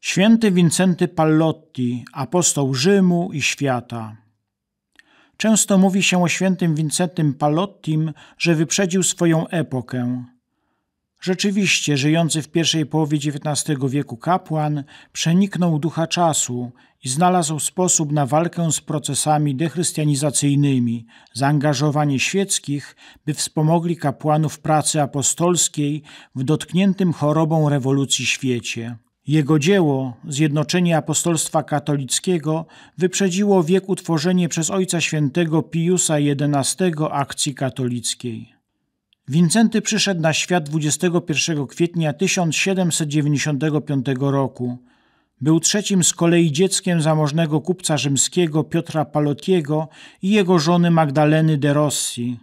Święty Wincenty Pallotti, apostoł Rzymu i świata. Często mówi się o świętym Wincentym Pallottim, że wyprzedził swoją epokę. Rzeczywiście, żyjący w pierwszej połowie XIX wieku kapłan przeniknął ducha czasu i znalazł sposób na walkę z procesami dechrystianizacyjnymi, zaangażowanie świeckich, by wspomogli kapłanów pracy apostolskiej w dotkniętym chorobą rewolucji świecie. Jego dzieło, Zjednoczenie Apostolstwa Katolickiego, wyprzedziło wiek utworzenie przez Ojca Świętego Piusa XI akcji katolickiej. Wincenty przyszedł na świat 21 kwietnia 1795 roku. Był trzecim z kolei dzieckiem zamożnego kupca rzymskiego Piotra Palotiego i jego żony Magdaleny de Rossi.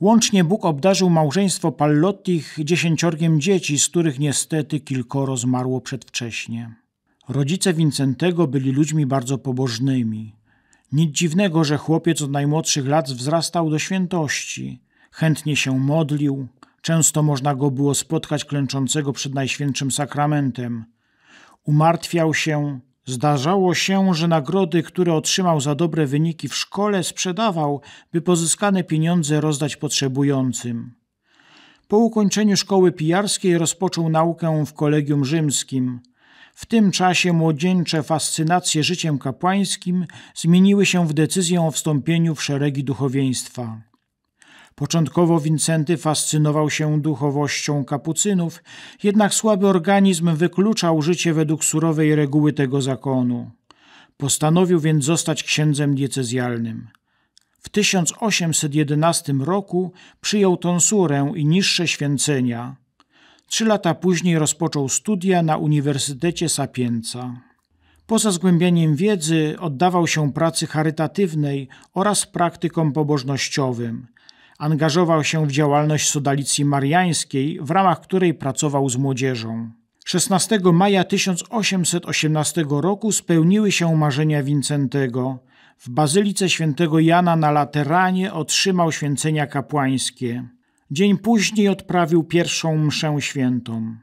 Łącznie Bóg obdarzył małżeństwo Pallottich dziesięciorgiem dzieci, z których niestety kilkoro zmarło przedwcześnie. Rodzice Wincentego byli ludźmi bardzo pobożnymi. Nic dziwnego, że chłopiec od najmłodszych lat wzrastał do świętości. Chętnie się modlił, często można go było spotkać klęczącego przed Najświętszym Sakramentem. Umartwiał się, Zdarzało się, że nagrody, które otrzymał za dobre wyniki w szkole, sprzedawał, by pozyskane pieniądze rozdać potrzebującym. Po ukończeniu szkoły pijarskiej rozpoczął naukę w Kolegium Rzymskim. W tym czasie młodzieńcze fascynacje życiem kapłańskim zmieniły się w decyzję o wstąpieniu w szeregi duchowieństwa. Początkowo Wincenty fascynował się duchowością kapucynów, jednak słaby organizm wykluczał życie według surowej reguły tego zakonu. Postanowił więc zostać księdzem diecezjalnym. W 1811 roku przyjął tonsurę i niższe święcenia. Trzy lata później rozpoczął studia na Uniwersytecie Sapienza. Poza zgłębianiem wiedzy oddawał się pracy charytatywnej oraz praktykom pobożnościowym. Angażował się w działalność Sodalicji Mariańskiej, w ramach której pracował z młodzieżą. 16 maja 1818 roku spełniły się marzenia Wincentego. W bazylice świętego Jana na Lateranie otrzymał święcenia kapłańskie. Dzień później odprawił pierwszą mszę świętą.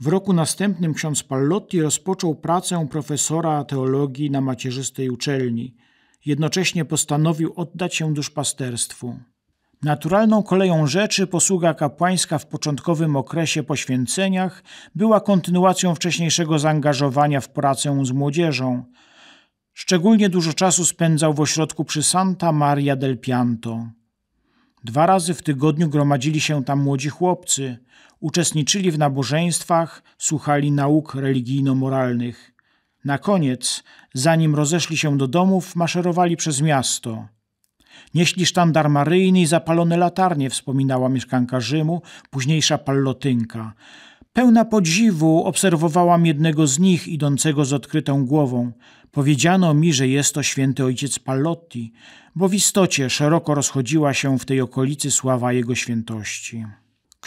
W roku następnym ksiądz Pallotti rozpoczął pracę profesora teologii na macierzystej uczelni. Jednocześnie postanowił oddać się duszpasterstwu. Naturalną koleją rzeczy posługa kapłańska w początkowym okresie poświęceniach była kontynuacją wcześniejszego zaangażowania w pracę z młodzieżą. Szczególnie dużo czasu spędzał w ośrodku przy Santa Maria del Pianto. Dwa razy w tygodniu gromadzili się tam młodzi chłopcy, uczestniczyli w nabożeństwach, słuchali nauk religijno-moralnych. Na koniec, zanim rozeszli się do domów, maszerowali przez miasto – Nieśli sztandar maryjny i zapalone latarnie, wspominała mieszkanka Rzymu, późniejsza pallotynka. Pełna podziwu obserwowałam jednego z nich idącego z odkrytą głową. Powiedziano mi, że jest to święty ojciec Pallotti, bo w istocie szeroko rozchodziła się w tej okolicy sława jego świętości.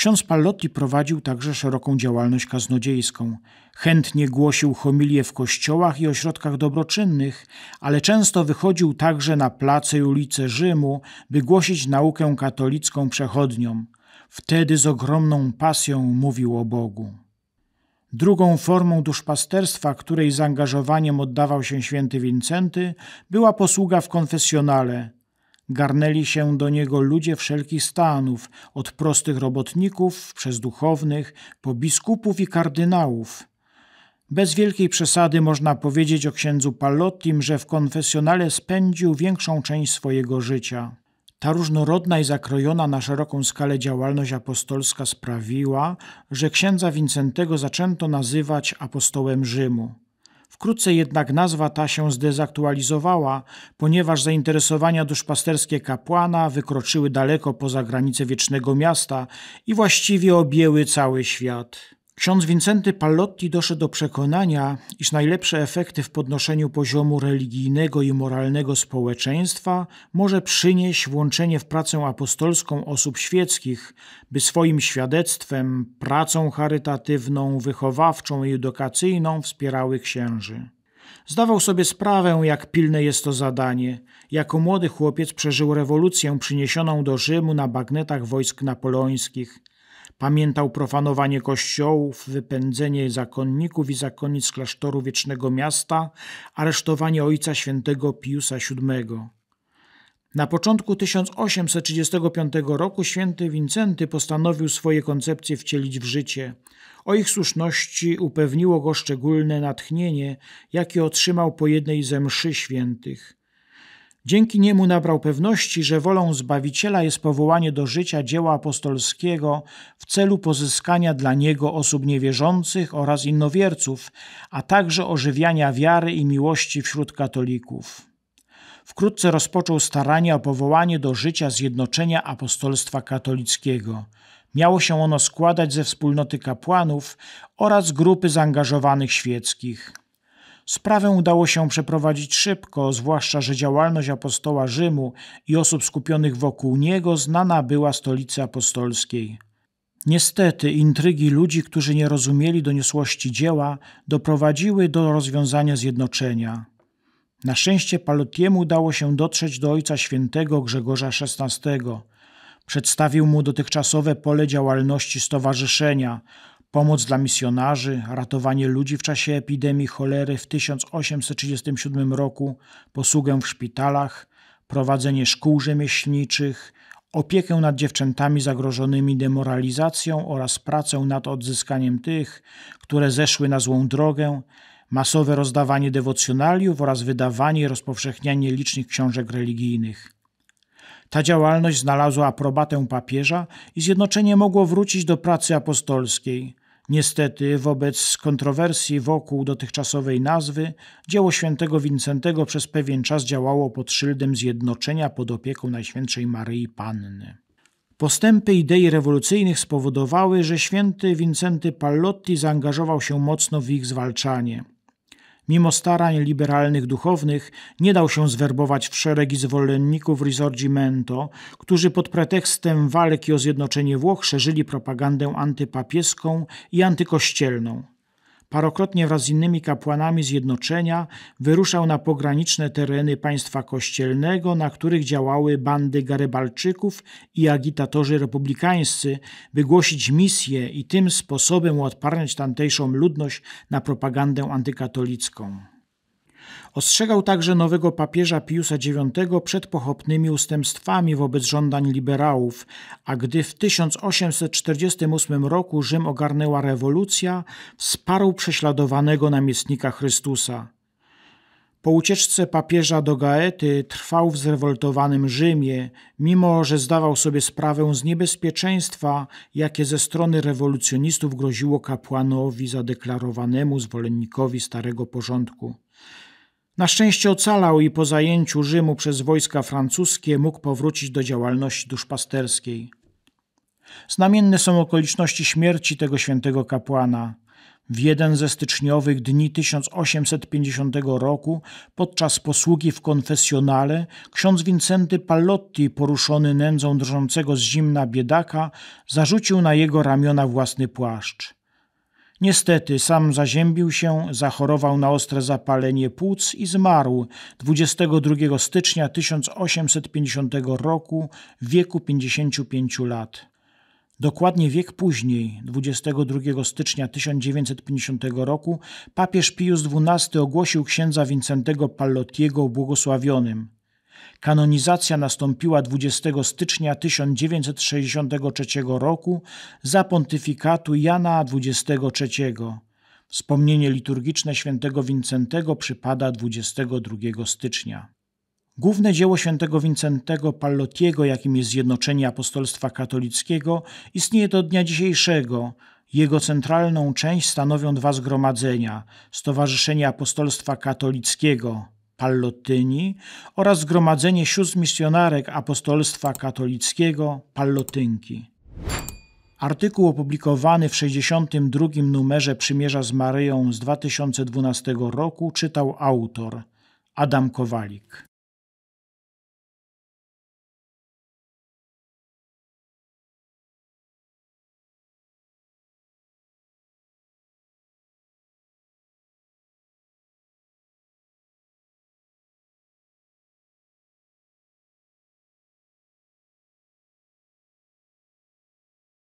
Ksiądz Pallotti prowadził także szeroką działalność kaznodziejską. Chętnie głosił homilie w kościołach i ośrodkach dobroczynnych, ale często wychodził także na place i ulice Rzymu, by głosić naukę katolicką przechodniom. Wtedy z ogromną pasją mówił o Bogu. Drugą formą duszpasterstwa, której zaangażowaniem oddawał się święty Wincenty, była posługa w konfesjonale – Garnęli się do niego ludzie wszelkich stanów, od prostych robotników, przez duchownych, po biskupów i kardynałów. Bez wielkiej przesady można powiedzieć o księdzu Pallottim, że w konfesjonale spędził większą część swojego życia. Ta różnorodna i zakrojona na szeroką skalę działalność apostolska sprawiła, że księdza Wincentego zaczęto nazywać apostołem Rzymu. Wkrótce jednak nazwa ta się zdezaktualizowała, ponieważ zainteresowania duszpasterskie kapłana wykroczyły daleko poza granice Wiecznego Miasta i właściwie objęły cały świat. Ksiądz Vincenty Pallotti doszedł do przekonania, iż najlepsze efekty w podnoszeniu poziomu religijnego i moralnego społeczeństwa może przynieść włączenie w pracę apostolską osób świeckich, by swoim świadectwem, pracą charytatywną, wychowawczą i edukacyjną wspierały księży. Zdawał sobie sprawę, jak pilne jest to zadanie. Jako młody chłopiec przeżył rewolucję przyniesioną do Rzymu na bagnetach wojsk napoleońskich – Pamiętał profanowanie kościołów, wypędzenie zakonników i zakonnic klasztoru Wiecznego Miasta, aresztowanie ojca świętego Piusa VII. Na początku 1835 roku święty Wincenty postanowił swoje koncepcje wcielić w życie. O ich słuszności upewniło go szczególne natchnienie, jakie otrzymał po jednej ze mszy świętych. Dzięki niemu nabrał pewności, że wolą Zbawiciela jest powołanie do życia dzieła apostolskiego w celu pozyskania dla niego osób niewierzących oraz innowierców, a także ożywiania wiary i miłości wśród katolików. Wkrótce rozpoczął starania o powołanie do życia zjednoczenia apostolstwa katolickiego. Miało się ono składać ze wspólnoty kapłanów oraz grupy zaangażowanych świeckich. Sprawę udało się przeprowadzić szybko, zwłaszcza, że działalność apostoła Rzymu i osób skupionych wokół niego znana była stolicy apostolskiej. Niestety intrygi ludzi, którzy nie rozumieli doniosłości dzieła, doprowadziły do rozwiązania zjednoczenia. Na szczęście Palotiemu udało się dotrzeć do Ojca Świętego Grzegorza XVI. Przedstawił mu dotychczasowe pole działalności stowarzyszenia, pomoc dla misjonarzy, ratowanie ludzi w czasie epidemii cholery w 1837 roku, posługę w szpitalach, prowadzenie szkół rzemieślniczych, opiekę nad dziewczętami zagrożonymi demoralizacją oraz pracę nad odzyskaniem tych, które zeszły na złą drogę, masowe rozdawanie dewocjonaliów oraz wydawanie i rozpowszechnianie licznych książek religijnych. Ta działalność znalazła aprobatę papieża i zjednoczenie mogło wrócić do pracy apostolskiej. Niestety, wobec kontrowersji wokół dotychczasowej nazwy, dzieło świętego Wincentego przez pewien czas działało pod szyldem zjednoczenia pod opieką Najświętszej Maryi Panny. Postępy idei rewolucyjnych spowodowały, że święty Wincenty Pallotti zaangażował się mocno w ich zwalczanie – mimo starań liberalnych duchownych, nie dał się zwerbować w szeregi zwolenników Risorgimento, którzy pod pretekstem walki o zjednoczenie Włoch szerzyli propagandę antypapieską i antykościelną. Parokrotnie wraz z innymi kapłanami zjednoczenia wyruszał na pograniczne tereny państwa kościelnego, na których działały bandy garybalczyków i agitatorzy republikańscy, by głosić misję i tym sposobem uodparniać tamtejszą ludność na propagandę antykatolicką. Ostrzegał także nowego papieża Piusa IX przed pochopnymi ustępstwami wobec żądań liberałów, a gdy w 1848 roku Rzym ogarnęła rewolucja, wsparł prześladowanego namiestnika Chrystusa. Po ucieczce papieża do Gaety trwał w zrewoltowanym Rzymie, mimo że zdawał sobie sprawę z niebezpieczeństwa, jakie ze strony rewolucjonistów groziło kapłanowi zadeklarowanemu zwolennikowi starego porządku. Na szczęście ocalał i po zajęciu Rzymu przez wojska francuskie mógł powrócić do działalności duszpasterskiej. Znamienne są okoliczności śmierci tego świętego kapłana. W jeden ze styczniowych dni 1850 roku, podczas posługi w konfesjonale, ksiądz Vincenty Pallotti, poruszony nędzą drżącego z zimna biedaka, zarzucił na jego ramiona własny płaszcz. Niestety sam zaziębił się, zachorował na ostre zapalenie płuc i zmarł 22 stycznia 1850 roku w wieku 55 lat. Dokładnie wiek później, 22 stycznia 1950 roku, papież Pius XII ogłosił księdza Wincentego Pallottiego błogosławionym. Kanonizacja nastąpiła 20 stycznia 1963 roku za pontyfikatu Jana XXIII. Wspomnienie liturgiczne świętego Wincentego przypada 22 stycznia. Główne dzieło świętego Wincentego Pallotiego, jakim jest Zjednoczenie Apostolstwa Katolickiego, istnieje do dnia dzisiejszego. Jego centralną część stanowią dwa zgromadzenia: Stowarzyszenie Apostolstwa Katolickiego Pallotyni oraz Zgromadzenie Sióstr Misjonarek Apostolstwa Katolickiego Pallotynki. Artykuł opublikowany w 62 numerze Przymierza z Maryją z 2012 roku czytał autor Adam Kowalik.